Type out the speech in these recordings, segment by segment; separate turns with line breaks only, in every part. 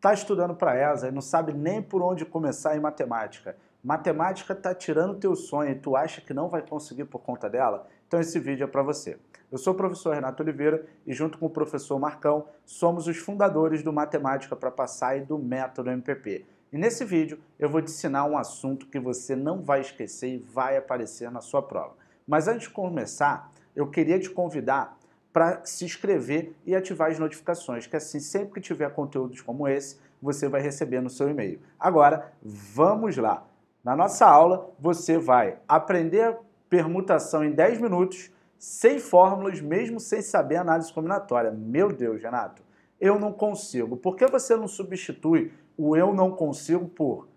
está estudando para ESA e não sabe nem por onde começar em matemática, matemática está tirando teu sonho e tu acha que não vai conseguir por conta dela? Então esse vídeo é para você. Eu sou o professor Renato Oliveira e junto com o professor Marcão somos os fundadores do Matemática para Passar e do Método MPP. E nesse vídeo eu vou te ensinar um assunto que você não vai esquecer e vai aparecer na sua prova. Mas antes de começar, eu queria te convidar para se inscrever e ativar as notificações, que assim sempre que tiver conteúdos como esse, você vai receber no seu e-mail. Agora, vamos lá. Na nossa aula, você vai aprender permutação em 10 minutos, sem fórmulas, mesmo sem saber análise combinatória. Meu Deus, Renato, eu não consigo. Por que você não substitui o eu não consigo por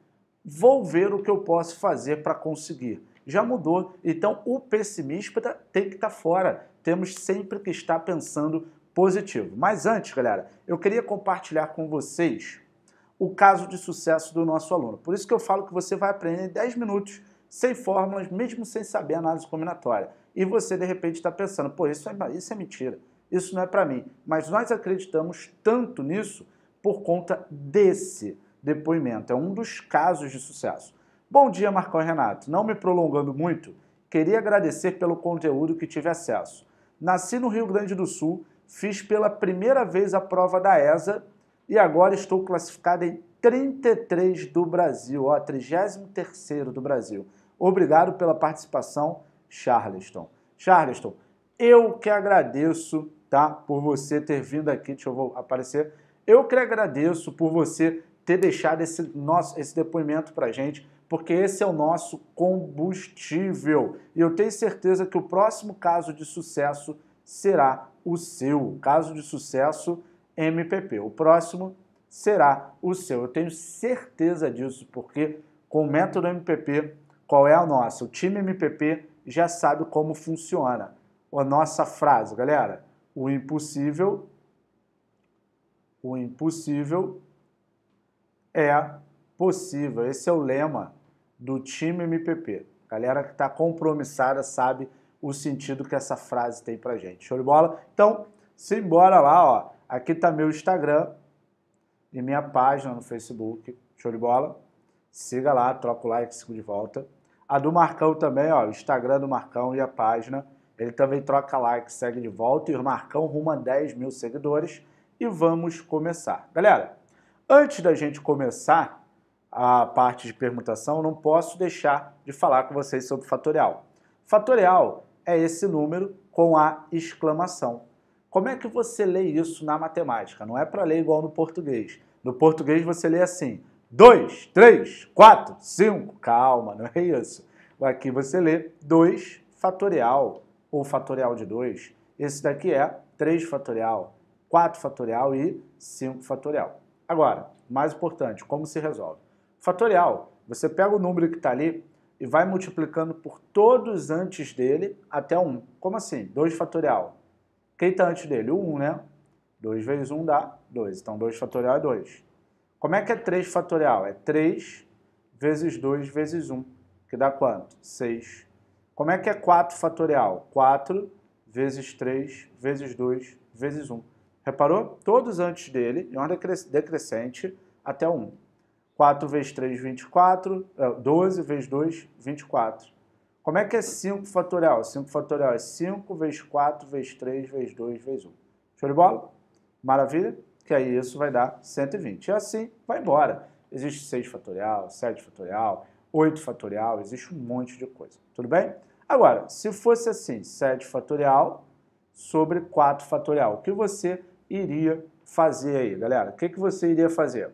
vou ver o que eu posso fazer para conseguir? Já mudou. Então, o pessimista tem que estar tá fora temos sempre que estar pensando positivo. Mas antes, galera, eu queria compartilhar com vocês o caso de sucesso do nosso aluno. Por isso que eu falo que você vai aprender em 10 minutos, sem fórmulas, mesmo sem saber análise combinatória. E você, de repente, está pensando, pô, isso é, isso é mentira, isso não é para mim. Mas nós acreditamos tanto nisso por conta desse depoimento. É um dos casos de sucesso. Bom dia, Marcão Renato. Não me prolongando muito, queria agradecer pelo conteúdo que tive acesso. Nasci no Rio Grande do Sul, fiz pela primeira vez a prova da ESA e agora estou classificado em 33 do Brasil, ó, 33 do Brasil. Obrigado pela participação, Charleston. Charleston, eu que agradeço, tá, por você ter vindo aqui, deixa eu aparecer. Eu que agradeço por você ter deixado esse, nosso, esse depoimento para a gente, porque esse é o nosso combustível. E eu tenho certeza que o próximo caso de sucesso será o seu. Caso de sucesso MPP. O próximo será o seu. Eu tenho certeza disso, porque com o método MPP, qual é a nossa? O time MPP já sabe como funciona. A nossa frase, galera: o impossível, o impossível é possível. Esse é o lema do time MPP. Galera que está compromissada sabe o sentido que essa frase tem para gente. Show de bola? Então, simbora lá, ó. Aqui tá meu Instagram e minha página no Facebook. Show de bola? Siga lá, troca o like, sigo de volta. A do Marcão também, ó, o Instagram do Marcão e a página. Ele também troca like, segue de volta. E o Marcão rumo a 10 mil seguidores. E vamos começar. Galera, Antes da gente começar a parte de permutação, não posso deixar de falar com vocês sobre fatorial. Fatorial é esse número com a exclamação. Como é que você lê isso na matemática? Não é para ler igual no português. No português você lê assim: 2, 3, 4, 5. Calma, não é isso. Aqui você lê 2 fatorial ou fatorial de 2. Esse daqui é 3 fatorial, 4 fatorial e 5 fatorial. Agora, mais importante, como se resolve? Fatorial, você pega o número que está ali e vai multiplicando por todos antes dele até 1. Como assim? 2 fatorial. Quem está antes dele? O 1, né? 2 vezes 1 dá 2. Então 2 fatorial é 2. Como é que é 3 fatorial? É 3 vezes 2 vezes 1, que dá quanto? 6. Como é que é 4 fatorial? 4 vezes 3 vezes 2 vezes 1. Reparou? Todos antes dele, em é ordem decrescente, até 1. 4 vezes 3, 24. 12 vezes 2, 24. Como é que é 5 fatorial? 5 fatorial é 5 vezes 4, vezes 3, vezes 2, vezes 1. Show de bola? Maravilha? Que aí isso vai dar 120. E assim vai embora. Existe 6 fatorial, 7 fatorial, 8 fatorial, existe um monte de coisa. Tudo bem? Agora, se fosse assim, 7 fatorial sobre 4 fatorial, o que você iria fazer aí, galera? O que, que você iria fazer?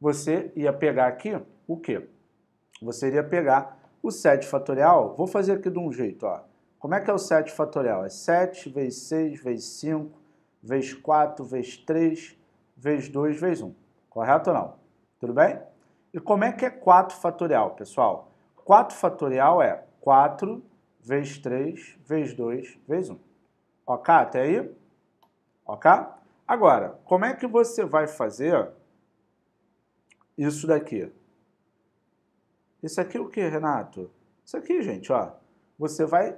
Você ia pegar aqui o quê? Você iria pegar o 7 fatorial, vou fazer aqui de um jeito, ó. Como é que é o 7 fatorial? É 7 vezes 6 vezes 5 vezes 4 vezes 3 vezes 2 vezes 1. Correto ou não? Tudo bem? E como é que é 4 fatorial, pessoal? 4 fatorial é 4 vezes 3 vezes 2 vezes 1. Ok? Até aí? Ok? Agora, como é que você vai fazer isso daqui? Isso aqui é o que, Renato? Isso aqui, gente, ó. Você vai,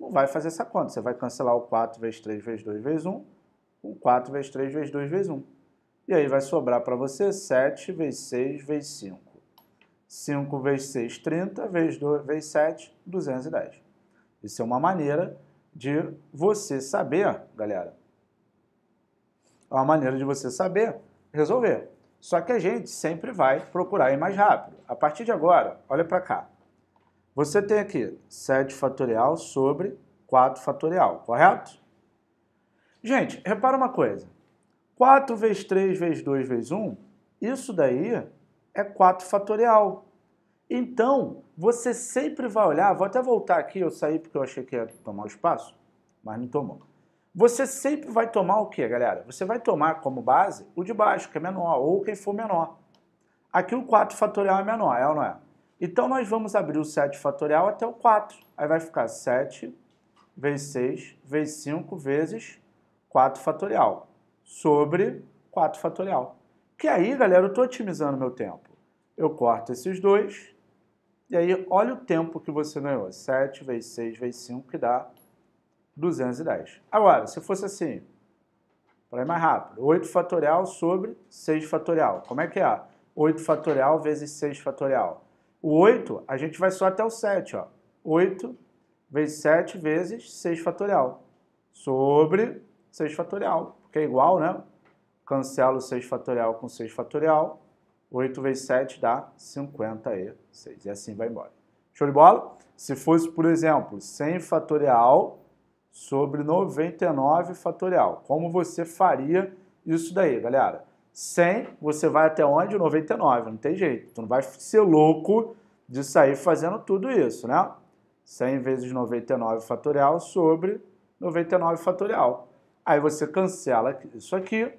não vai fazer essa conta. Você vai cancelar o 4 vezes 3 vezes 2 vezes 1 com 4 vezes 3 vezes 2 vezes 1. E aí vai sobrar para você 7 vezes 6 vezes 5. 5 vezes 6, 30, vezes 2 vezes 7, 210. Isso é uma maneira de você saber, galera, é uma maneira de você saber resolver. Só que a gente sempre vai procurar ir mais rápido. A partir de agora, olha para cá. Você tem aqui 7 fatorial sobre 4 fatorial, correto? Gente, repara uma coisa. 4 vezes 3 vezes 2 vezes 1, isso daí é 4 fatorial. Então, você sempre vai olhar, vou até voltar aqui, eu saí porque eu achei que ia tomar o espaço, mas não tomou. Você sempre vai tomar o que, galera? Você vai tomar como base o de baixo, que é menor, ou quem for menor. Aqui o 4 fatorial é menor, é ou não é? Então nós vamos abrir o 7 fatorial até o 4. Aí vai ficar 7 vezes 6 vezes 5 vezes 4 fatorial sobre 4 fatorial. Que aí, galera, eu estou otimizando meu tempo. Eu corto esses dois e aí olha o tempo que você ganhou. 7 vezes 6 vezes 5 que dá 210. Agora, se fosse assim, para ir mais rápido, 8 fatorial sobre 6 fatorial. Como é que é? 8 fatorial vezes 6 fatorial. O 8, a gente vai só até o 7, ó. 8 vezes 7 vezes 6 fatorial. Sobre 6 fatorial, que é igual, né? Cancelo 6 fatorial com 6 fatorial. 8 vezes 7 dá 56. E assim vai embora. Show de bola? Se fosse, por exemplo, 100 fatorial sobre 99 fatorial. Como você faria isso daí, galera? 100, você vai até onde? 99, não tem jeito. Tu não vai ser louco de sair fazendo tudo isso, né? 100 vezes 99 fatorial sobre 99 fatorial. Aí você cancela isso aqui.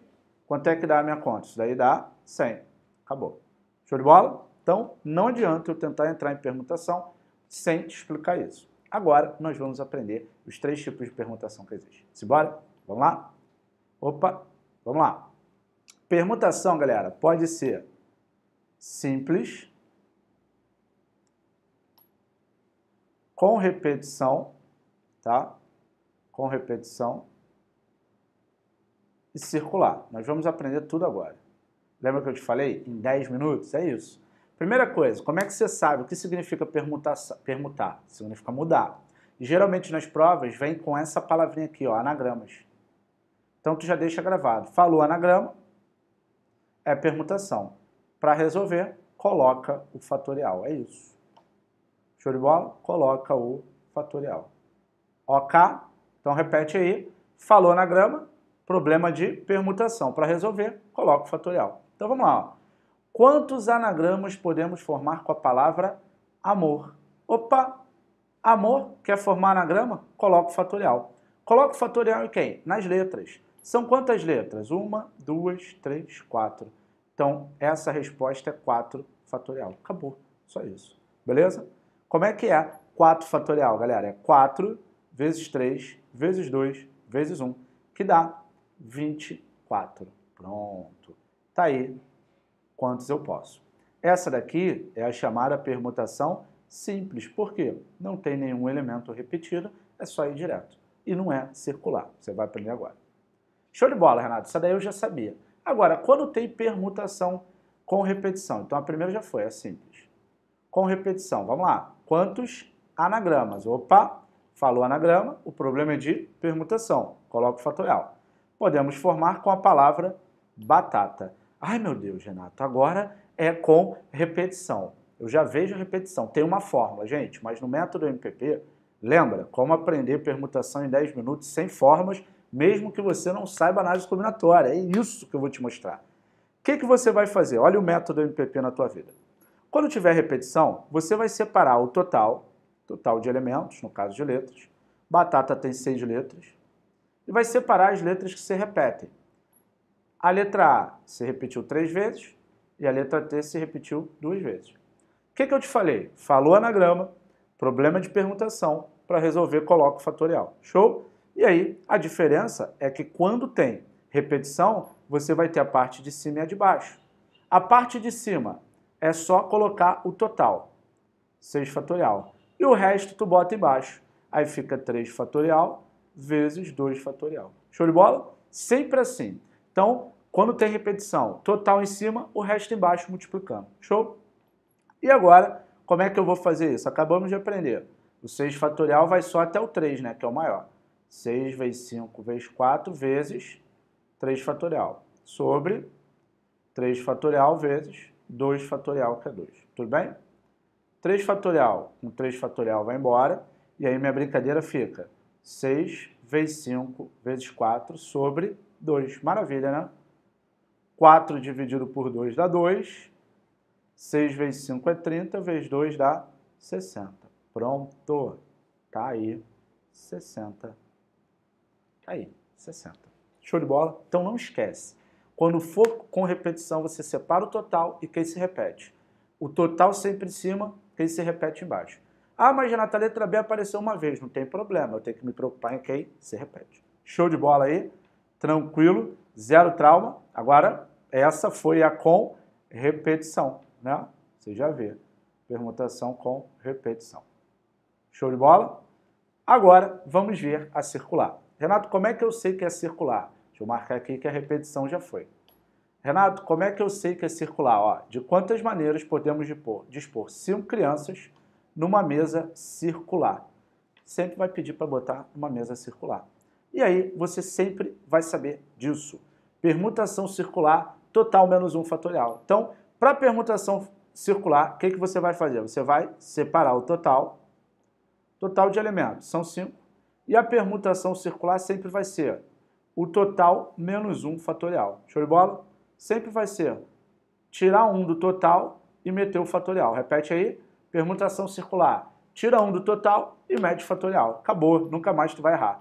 Quanto é que dá a minha conta? Isso daí dá 100. Acabou. Show de bola? Então, não adianta eu tentar entrar em permutação sem te explicar isso. Agora nós vamos aprender os três tipos de permutação que existem. Simbora? Vamos lá? Opa, vamos lá. Permutação, galera, pode ser simples, com repetição, tá? Com repetição e circular. Nós vamos aprender tudo agora. Lembra que eu te falei? Em 10 minutos? É isso. Primeira coisa, como é que você sabe o que significa permutar? Significa mudar. E geralmente nas provas vem com essa palavrinha aqui, ó, anagramas. Então tu já deixa gravado. Falou anagrama, é permutação. Para resolver, coloca o fatorial. É isso. Show de bola? Coloca o fatorial. Ok? Então repete aí. Falou anagrama, problema de permutação. Para resolver, coloca o fatorial. Então vamos lá. Ó. Quantos anagramas podemos formar com a palavra amor? Opa! Amor, quer formar anagrama? Coloca o fatorial. Coloca o fatorial em quem? Nas letras. São quantas letras? Uma, duas, três, quatro. Então, essa resposta é 4 fatorial. Acabou. Só isso. Beleza? Como é que é 4 fatorial, galera? É 4 vezes 3 vezes 2 vezes 1, que dá 24. Pronto. Tá aí quantos eu posso. Essa daqui é a chamada permutação simples, porque não tem nenhum elemento repetido, é só ir direto. E não é circular, você vai aprender agora. Show de bola, Renato, essa daí eu já sabia. Agora, quando tem permutação com repetição, então a primeira já foi, é simples. Com repetição, vamos lá, quantos anagramas? Opa, falou anagrama, o problema é de permutação, coloca o fatorial. Podemos formar com a palavra batata. Ai meu Deus, Renato, agora é com repetição. Eu já vejo repetição. Tem uma fórmula, gente, mas no método MPP, lembra como aprender permutação em 10 minutos sem fórmulas, mesmo que você não saiba análise combinatória. É isso que eu vou te mostrar. O que, que você vai fazer? Olha o método MPP na tua vida. Quando tiver repetição, você vai separar o total, total de elementos, no caso de letras. Batata tem seis letras. E vai separar as letras que se repetem. A letra A se repetiu três vezes e a letra T se repetiu duas vezes. O que, que eu te falei? Falou anagrama, problema de permutação, para resolver coloca o fatorial. Show? E aí, a diferença é que quando tem repetição, você vai ter a parte de cima e a de baixo. A parte de cima é só colocar o total, 6 fatorial. E o resto tu bota embaixo. Aí fica 3 fatorial vezes 2 fatorial. Show de bola? Sempre assim. Então, quando tem repetição, total em cima, o resto embaixo multiplicando. Show? E agora, como é que eu vou fazer isso? Acabamos de aprender. O 6 fatorial vai só até o 3, né, que é o maior. 6 vezes 5 vezes 4 vezes 3 fatorial. Sobre 3 fatorial vezes 2 fatorial, que é 2. Tudo bem? 3 fatorial com um 3 fatorial vai embora. E aí minha brincadeira fica 6 vezes 5 vezes 4 sobre 2. Maravilha, né? 4 dividido por 2 dá 2. 6 vezes 5 é 30, vezes 2 dá 60. Pronto. Tá aí 60. Tá aí, 60. Show de bola? Então não esquece. Quando for com repetição, você separa o total e quem se repete. O total sempre em cima, quem se repete embaixo. Ah, mas Renata, a letra B apareceu uma vez. Não tem problema, eu tenho que me preocupar em quem se repete. Show de bola aí? Tranquilo? zero trauma. Agora, essa foi a com repetição, né? Você já vê. Permutação com repetição. Show de bola? Agora, vamos ver a circular. Renato, como é que eu sei que é circular? Deixa eu marcar aqui que a repetição já foi. Renato, como é que eu sei que é circular? Ó, de quantas maneiras podemos dispor? Dispor cinco crianças numa mesa circular. Sempre vai pedir para botar uma mesa circular. E aí você sempre vai saber disso. Permutação circular total menos um fatorial. Então, para permutação circular, o que, que você vai fazer? Você vai separar o total, total de elementos, são cinco, e a permutação circular sempre vai ser o total menos um fatorial. Show de bola? Sempre vai ser tirar um do total e meter o fatorial. Repete aí, permutação circular, tira um do total e mete o fatorial. Acabou, nunca mais tu vai errar.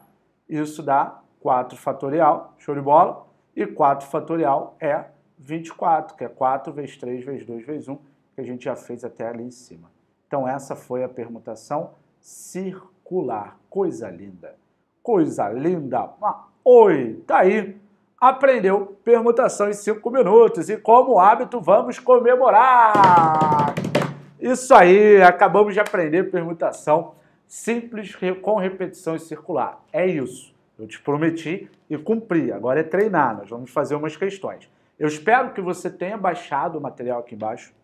Isso dá 4 fatorial, show de bola? E 4 fatorial é 24, que é 4 vezes 3 vezes 2 vezes 1, que a gente já fez até ali em cima. Então essa foi a permutação circular. Coisa linda. Coisa linda. Ah, oi, tá aí. Aprendeu permutação em 5 minutos e como hábito vamos comemorar. Isso aí, acabamos de aprender permutação simples com repetição e circular. É isso. Eu te prometi e cumpri. Agora é treinar. Nós vamos fazer umas questões. Eu espero que você tenha baixado o material aqui embaixo.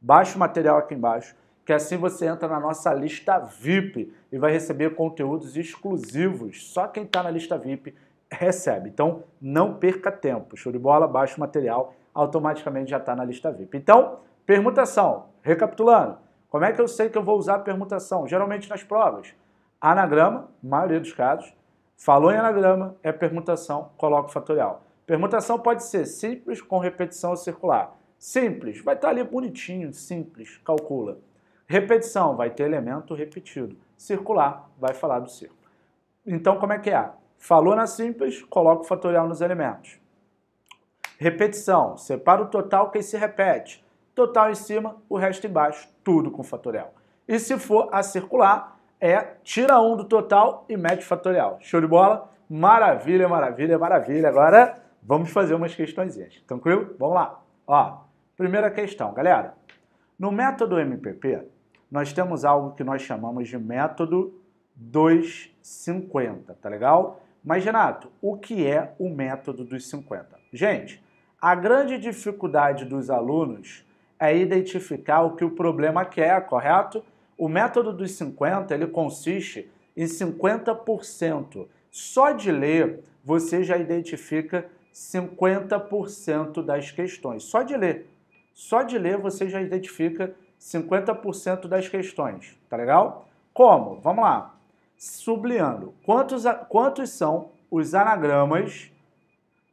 Baixe o material aqui embaixo, que assim você entra na nossa lista VIP e vai receber conteúdos exclusivos. Só quem está na lista VIP recebe. Então, não perca tempo. Show de bola, baixe o material, automaticamente já está na lista VIP. Então, permutação, recapitulando. Como é que eu sei que eu vou usar permutação? Geralmente nas provas. Anagrama, maioria dos casos. Falou em anagrama, é permutação, coloca o fatorial. Permutação pode ser simples com repetição ou circular. Simples, vai estar tá ali bonitinho, simples, calcula. Repetição, vai ter elemento repetido. Circular, vai falar do círculo. Então, como é que é? Falou na simples, coloca o fatorial nos elementos. Repetição, separa o total que se repete total em cima, o resto embaixo, tudo com fatorial. E se for a circular, é tira um do total e mete fatorial. Show de bola? Maravilha, maravilha, maravilha. Agora vamos fazer umas questõezinhas. Tranquilo? Vamos lá. Ó, primeira questão, galera. No método MPP, nós temos algo que nós chamamos de método 250, tá legal? Mas, Renato, o que é o método dos 50? Gente, a grande dificuldade dos alunos é identificar o que o problema quer, correto? O método dos 50, ele consiste em 50%. Só de ler, você já identifica 50% das questões. Só de ler. Só de ler, você já identifica 50% das questões. Tá legal? Como? Vamos lá. Sublinhando. Quantos, quantos são os anagramas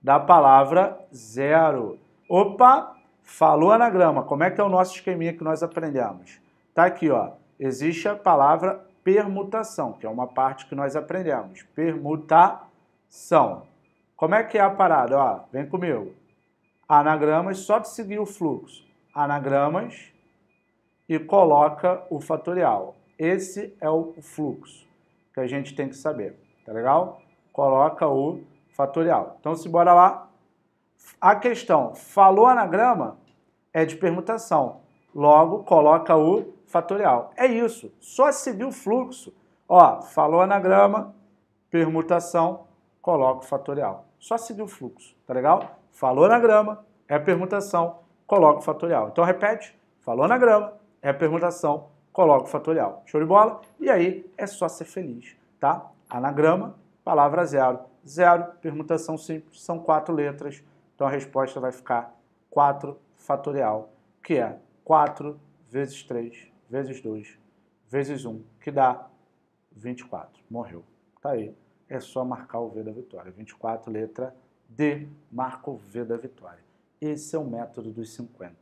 da palavra zero? Opa! Falou anagrama, como é que é o nosso esqueminha que nós aprendemos? Tá aqui, ó. Existe a palavra permutação, que é uma parte que nós aprendemos. Permutação. Como é que é a parada? Ó, vem comigo. Anagramas, só de seguir o fluxo. Anagramas e coloca o fatorial. Esse é o fluxo que a gente tem que saber, tá legal? Coloca o fatorial. Então, se bora lá, a questão falou anagrama é de permutação. Logo, coloca o fatorial. É isso. Só seguir o fluxo. Ó, falou anagrama, permutação, coloca o fatorial. Só seguir o fluxo, tá legal? Falou anagrama, é permutação, coloca o fatorial. Então repete, falou anagrama, é permutação, coloca o fatorial. Show de bola? E aí é só ser feliz, tá? Anagrama, palavra zero. Zero, permutação simples, são quatro letras então a resposta vai ficar 4 fatorial, que é 4 vezes 3 vezes 2 vezes 1, que dá 24. Morreu. Tá aí. É só marcar o V da vitória. 24, letra D, marca o V da vitória. Esse é o método dos 50.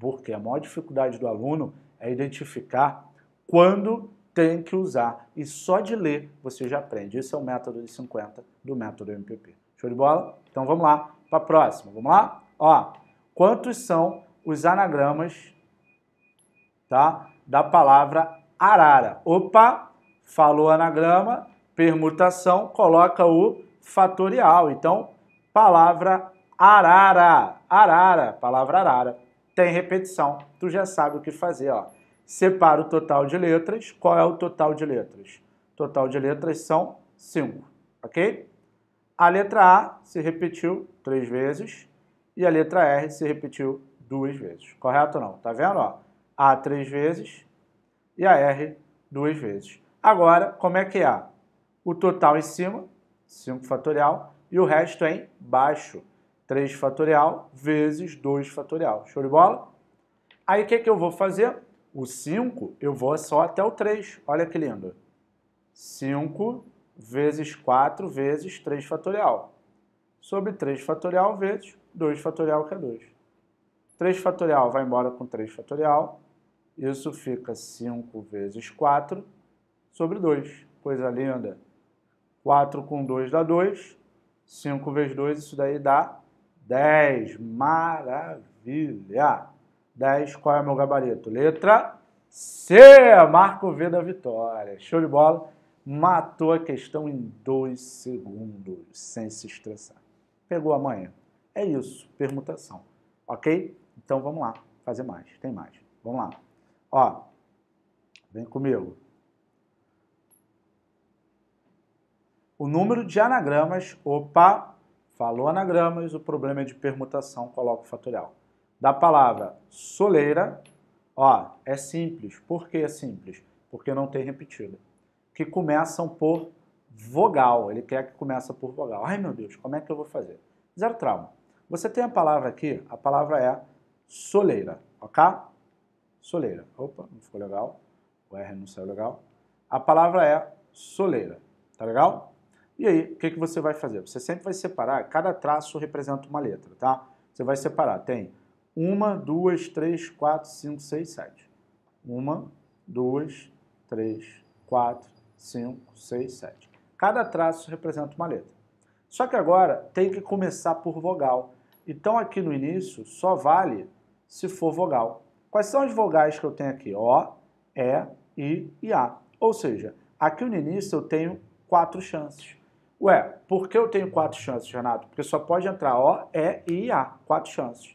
Porque a maior dificuldade do aluno é identificar quando tem que usar. E só de ler você já aprende. Esse é o método dos 50 do método MPP. Show de bola? Então vamos lá para a próxima. Vamos lá? Ó, quantos são os anagramas tá, da palavra arara? Opa, falou anagrama, permutação, coloca o fatorial. Então, palavra arara, arara, palavra arara. Tem repetição, tu já sabe o que fazer, ó. Separa o total de letras. Qual é o total de letras? Total de letras são 5, ok? A letra A se repetiu três vezes e a letra R se repetiu duas vezes. Correto ou não? Tá vendo? Ó, a três vezes e a R duas vezes. Agora, como é que é? O total em cima, 5 fatorial, e o resto é baixo. 3 fatorial vezes 2 fatorial. Show de bola? Aí o que, que eu vou fazer? O 5 eu vou só até o 3. Olha que lindo. 5 vezes 4 vezes 3 fatorial, sobre 3 fatorial vezes 2 fatorial, que é 2. 3 fatorial vai embora com 3 fatorial, isso fica 5 vezes 4 sobre 2. Coisa linda. 4 com 2 dá 2, 5 vezes 2, isso daí dá 10. Maravilha! 10, qual é o meu gabarito? Letra C, marco V da vitória. Show de bola! matou a questão em dois segundos, sem se estressar. Pegou amanhã. É isso, permutação. Ok? Então vamos lá, fazer mais. Tem mais. Vamos lá. Ó, vem comigo. O número de anagramas, opa, falou anagramas, o problema é de permutação, coloca o fatorial. Da palavra soleira, ó, é simples. Por que é simples? Porque não tem repetida que começam por vogal. Ele quer que começa por vogal. Ai meu Deus, como é que eu vou fazer? Zero trauma. Você tem a palavra aqui, a palavra é soleira, ok? Soleira. Opa, não ficou legal. O R não saiu legal. A palavra é soleira, tá legal? E aí, o que, que você vai fazer? Você sempre vai separar, cada traço representa uma letra, tá? Você vai separar, tem uma, duas, três, quatro, cinco, seis, sete. Uma, duas, três, quatro, 5, 6, 7. Cada traço representa uma letra. Só que agora tem que começar por vogal. Então aqui no início só vale se for vogal. Quais são as vogais que eu tenho aqui? O, E, I e A. Ou seja, aqui no início eu tenho quatro chances. Ué, por que eu tenho quatro chances, Renato? Porque só pode entrar O, E, I e A. Quatro chances.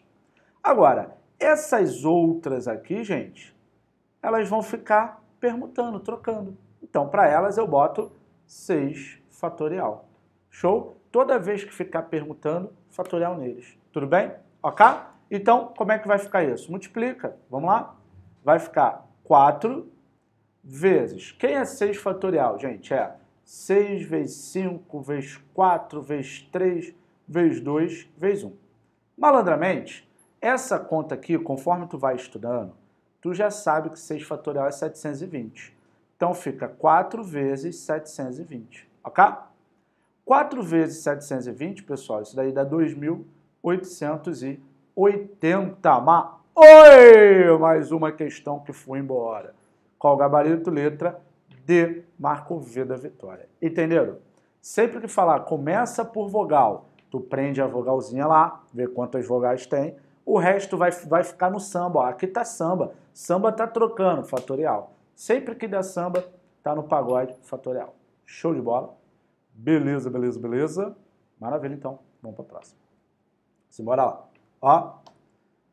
Agora, essas outras aqui, gente, elas vão ficar permutando, trocando. Então, para elas, eu boto 6 fatorial. Show? Toda vez que ficar perguntando, fatorial neles. Tudo bem? Ok? Então, como é que vai ficar isso? Multiplica. Vamos lá? Vai ficar 4 vezes. Quem é 6 fatorial, gente? É 6 vezes 5, vezes 4, vezes 3, vezes 2, vezes 1. Malandramente, essa conta aqui, conforme tu vai estudando, tu já sabe que 6 fatorial é 720. Então fica 4 vezes 720, ok? 4 vezes 720, pessoal, isso daí dá 2.880. Mas, oi! Mais uma questão que foi embora. Qual o gabarito? Letra D, Marco V da vitória. Entenderam? Sempre que falar começa por vogal, tu prende a vogalzinha lá, vê quantas vogais tem, o resto vai, vai ficar no samba. Ó, aqui tá samba, samba tá trocando, fatorial. Sempre que der samba, tá no pagode fatorial. Show de bola. Beleza, beleza, beleza. Maravilha, então. Vamos para a próxima. Simbora lá. Ó,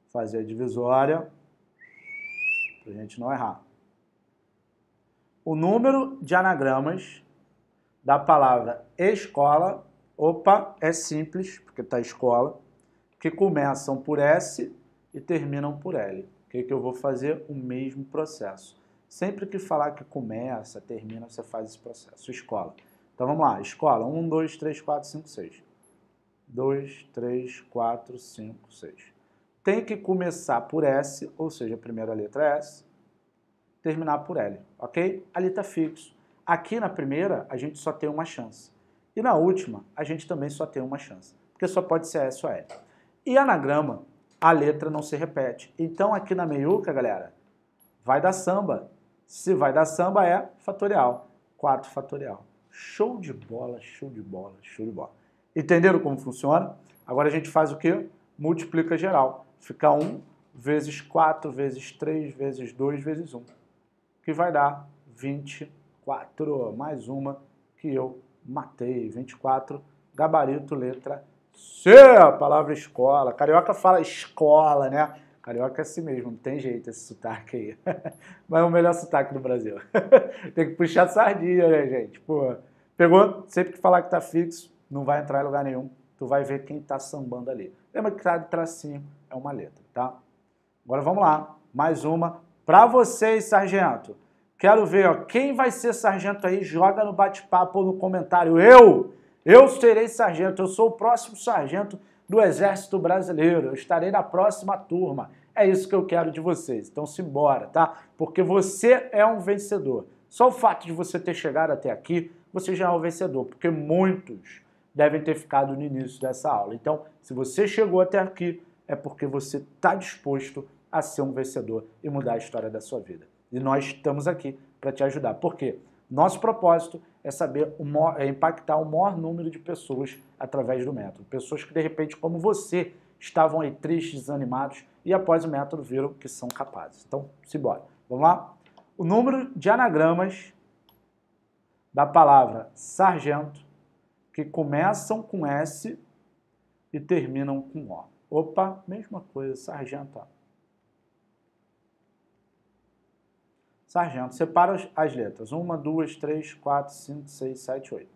fazer a divisória para a gente não errar. O número de anagramas da palavra escola, opa, é simples, porque está escola, que começam por S e terminam por L. O que, que eu vou fazer? O mesmo processo. Sempre que falar que começa, termina, você faz esse processo. Escola. Então vamos lá, escola. 1, 2, 3, 4, 5, 6. 2, 3, 4, 5, 6. Tem que começar por S, ou seja, a primeira letra é S, terminar por L, ok? Ali está fixo. Aqui na primeira, a gente só tem uma chance. E na última, a gente também só tem uma chance, porque só pode ser S ou L. E anagrama, é a letra não se repete. Então aqui na meiuca, galera, vai dar samba. Se vai dar samba, é fatorial. 4 fatorial. Show de bola, show de bola, show de bola. Entenderam como funciona? Agora a gente faz o quê? Multiplica geral. Fica 1 vezes 4, vezes 3, vezes 2, vezes 1. Que vai dar 24. Mais uma que eu matei. 24, gabarito, letra C. A palavra escola. Carioca fala escola, né? Carioca é assim mesmo, não tem jeito esse sotaque aí. Mas é o melhor sotaque do Brasil. tem que puxar sardinha, né, gente? Pô, pegou? Sempre que falar que tá fixo, não vai entrar em lugar nenhum. Tu vai ver quem tá sambando ali. Lembra que tá de tracinho, é uma letra, tá? Agora vamos lá. Mais uma. Pra vocês, sargento. Quero ver, ó, quem vai ser sargento aí, joga no bate-papo ou no comentário. Eu! Eu serei sargento, eu sou o próximo sargento do Exército Brasileiro. Eu estarei na próxima turma. É isso que eu quero de vocês. Então simbora, tá? Porque você é um vencedor. Só o fato de você ter chegado até aqui, você já é um vencedor, porque muitos devem ter ficado no início dessa aula. Então, se você chegou até aqui, é porque você está disposto a ser um vencedor e mudar a história da sua vida. E nós estamos aqui para te ajudar. Por quê? Nosso propósito é saber o maior, é impactar o maior número de pessoas através do método. Pessoas que, de repente, como você, estavam aí tristes, desanimados e após o método viram que são capazes. Então, simbora. Vamos lá? O número de anagramas da palavra sargento que começam com S e terminam com O. Opa, mesma coisa, sargento. Ó. sargento. Separa as letras. Uma, duas, três, quatro, cinco, seis, sete, oito.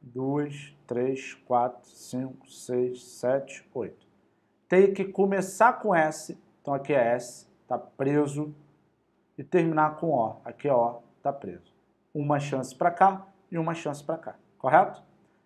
Duas, três, quatro, cinco, seis, sete, oito. Tem que começar com S. Então aqui é S, tá preso. E terminar com O. Aqui é O, tá preso. Uma chance para cá e uma chance para cá. Correto?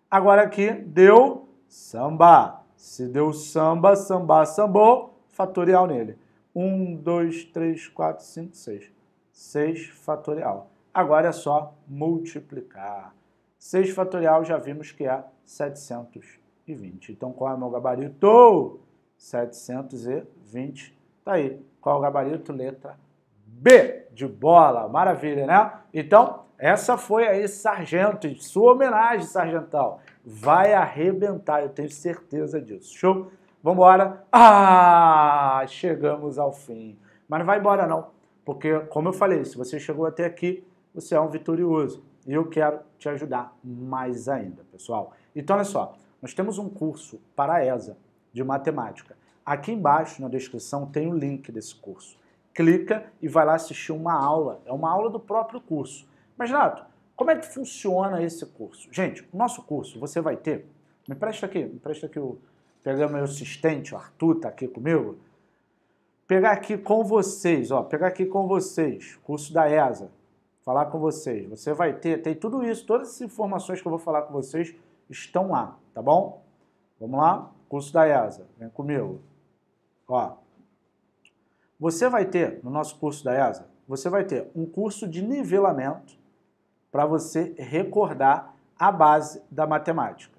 Agora aqui deu samba. Se deu samba, samba, sambou, fatorial nele. 1, 2, 3, 4, 5, 6. 6 fatorial. Agora é só multiplicar. 6 fatorial já vimos que é 720. Então qual é o meu gabarito? 720. Tá aí. Qual é o gabarito? Letra B de bola. Maravilha, né? Então, essa foi aí, sargento. Sua homenagem, sargentão. Vai arrebentar, eu tenho certeza disso. Show? Vambora. Ah, chegamos ao fim. Mas não vai embora, não porque, como eu falei, se você chegou até aqui, você é um vitorioso. E eu quero te ajudar mais ainda, pessoal. Então, olha só, nós temos um curso para a ESA de matemática. Aqui embaixo, na descrição, tem o link desse curso. Clica e vai lá assistir uma aula. É uma aula do próprio curso. Mas, Nato, como é que funciona esse curso? Gente, o nosso curso, você vai ter... Me presta aqui, me presta aqui o... Pegar meu assistente, o Arthur, tá aqui comigo pegar aqui com vocês, ó, pegar aqui com vocês, curso da ESA, falar com vocês. Você vai ter, tem tudo isso, todas as informações que eu vou falar com vocês estão lá, tá bom? Vamos lá? Curso da ESA, vem comigo. Ó, você vai ter, no nosso curso da ESA, você vai ter um curso de nivelamento para você recordar a base da matemática,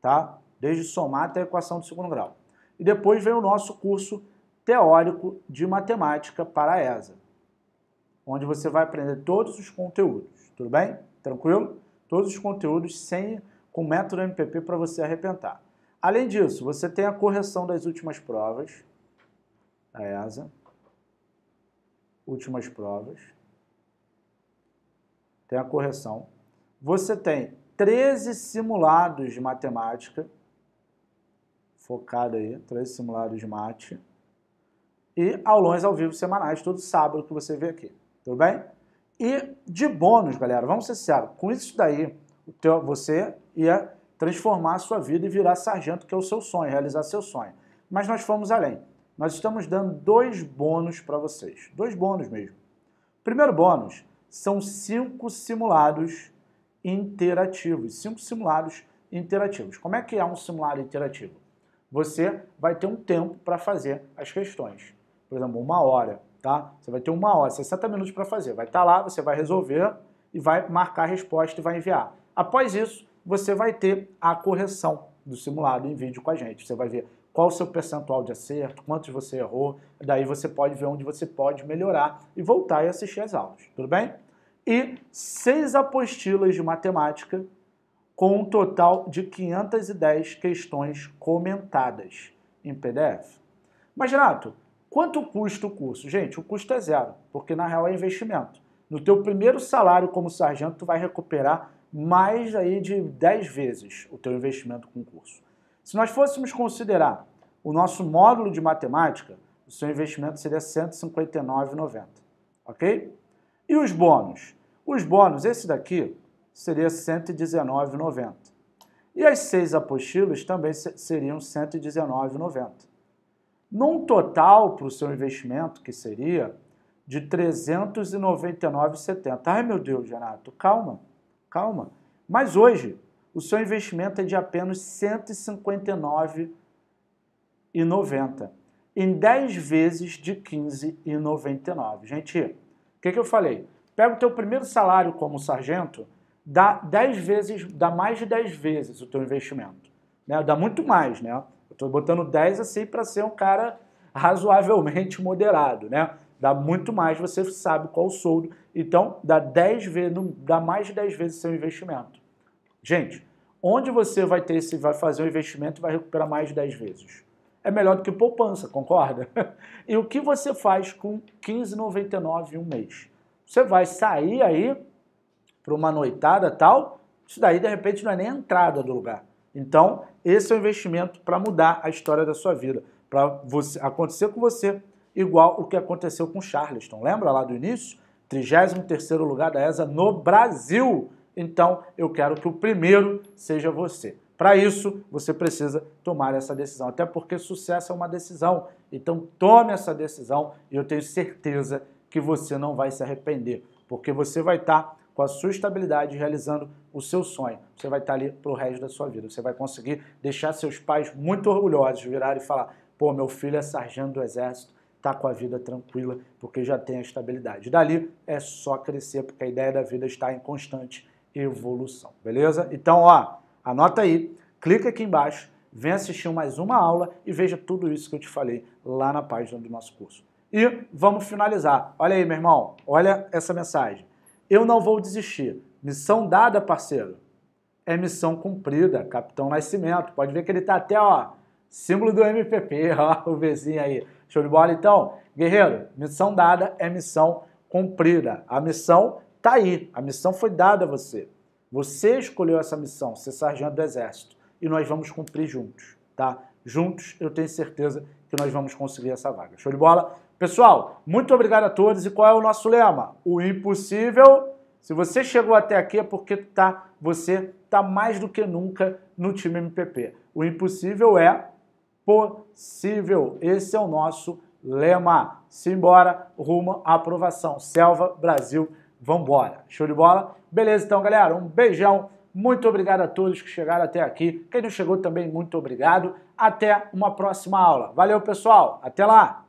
tá? Desde somar até a equação do segundo grau. E depois vem o nosso curso teórico de matemática para a ESA, onde você vai aprender todos os conteúdos, tudo bem? Tranquilo? Todos os conteúdos sem com método MPP para você arrepentar. Além disso, você tem a correção das últimas provas da ESA, últimas provas, tem a correção. Você tem 13 simulados de matemática, focado aí, 13 simulados de mate, e aulões ao vivo semanais, todo sábado que você vê aqui. Tudo bem? E de bônus, galera, vamos ser sérios, com isso daí, você ia transformar a sua vida e virar sargento, que é o seu sonho, realizar seu sonho. Mas nós fomos além. Nós estamos dando dois bônus para vocês. Dois bônus mesmo. Primeiro bônus são cinco simulados interativos. Cinco simulados interativos. Como é que é um simulado interativo? Você vai ter um tempo para fazer as questões por exemplo, uma hora, tá? Você vai ter uma hora, 60 minutos para fazer. Vai estar tá lá, você vai resolver e vai marcar a resposta e vai enviar. Após isso, você vai ter a correção do simulado em vídeo com a gente. Você vai ver qual o seu percentual de acerto, quantos você errou, daí você pode ver onde você pode melhorar e voltar e assistir as aulas, tudo bem? E seis apostilas de matemática com um total de 510 questões comentadas em PDF. Mas, Renato, Quanto custa o curso? Gente, o custo é zero, porque na real é investimento. No teu primeiro salário como sargento, tu vai recuperar mais aí de 10 vezes o teu investimento com o curso. Se nós fôssemos considerar o nosso módulo de matemática, o seu investimento seria R$ 159,90, ok? E os bônus? Os bônus, esse daqui, seria R$ 119,90. E as seis apostilas também seriam R$ 119,90 num total para o seu investimento, que seria de 399,70. Ai meu Deus, Renato, calma, calma. Mas hoje, o seu investimento é de apenas 159,90. Em 10 vezes de 15,99. Gente, o que, que eu falei? Pega o teu primeiro salário como sargento, dá 10 vezes, dá mais de 10 vezes o teu investimento. Né? Dá muito mais, né? Eu estou botando 10 assim para ser um cara razoavelmente moderado, né? Dá muito mais, você sabe qual o soldo. Então, dá 10 vezes, dá mais de 10 vezes seu investimento. Gente, onde você vai ter esse, vai fazer o investimento e vai recuperar mais de 10 vezes? É melhor do que poupança, concorda? e o que você faz com 15,99 em um mês? Você vai sair aí para uma noitada tal, isso daí de repente não é nem a entrada do lugar. Então, esse é o investimento para mudar a história da sua vida, para acontecer com você igual o que aconteceu com Charleston. Lembra lá do início? 33º lugar da ESA no Brasil. Então, eu quero que o primeiro seja você. Para isso, você precisa tomar essa decisão, até porque sucesso é uma decisão. Então, tome essa decisão e eu tenho certeza que você não vai se arrepender, porque você vai estar tá com a sua estabilidade, realizando o seu sonho. Você vai estar ali para o resto da sua vida. Você vai conseguir deixar seus pais muito orgulhosos, virar e falar: pô, meu filho é sargento do exército, está com a vida tranquila, porque já tem a estabilidade. Dali é só crescer, porque a ideia da vida está em constante evolução, beleza? Então, ó, anota aí, clica aqui embaixo, vem assistir mais uma aula e veja tudo isso que eu te falei lá na página do nosso curso. E vamos finalizar. Olha aí, meu irmão, olha essa mensagem. Eu não vou desistir. Missão dada, parceiro. É missão cumprida, Capitão Nascimento. Pode ver que ele tá até, ó, símbolo do MPP, ó, o vizinho aí. Show de bola, então? Guerreiro, missão dada é missão cumprida. A missão tá aí. A missão foi dada a você. Você escolheu essa missão, ser sargento do Exército. E nós vamos cumprir juntos, tá? Juntos, eu tenho certeza que nós vamos conseguir essa vaga. Show de bola? Pessoal, muito obrigado a todos. E qual é o nosso lema? O impossível. Se você chegou até aqui é porque tá, você está mais do que nunca no time MPP. O impossível é possível. Esse é o nosso lema. Simbora, rumo à aprovação. Selva, Brasil, vambora. Show de bola? Beleza, então, galera. Um beijão. Muito obrigado a todos que chegaram até aqui. Quem não chegou também, muito obrigado. Até uma próxima aula. Valeu, pessoal. Até lá.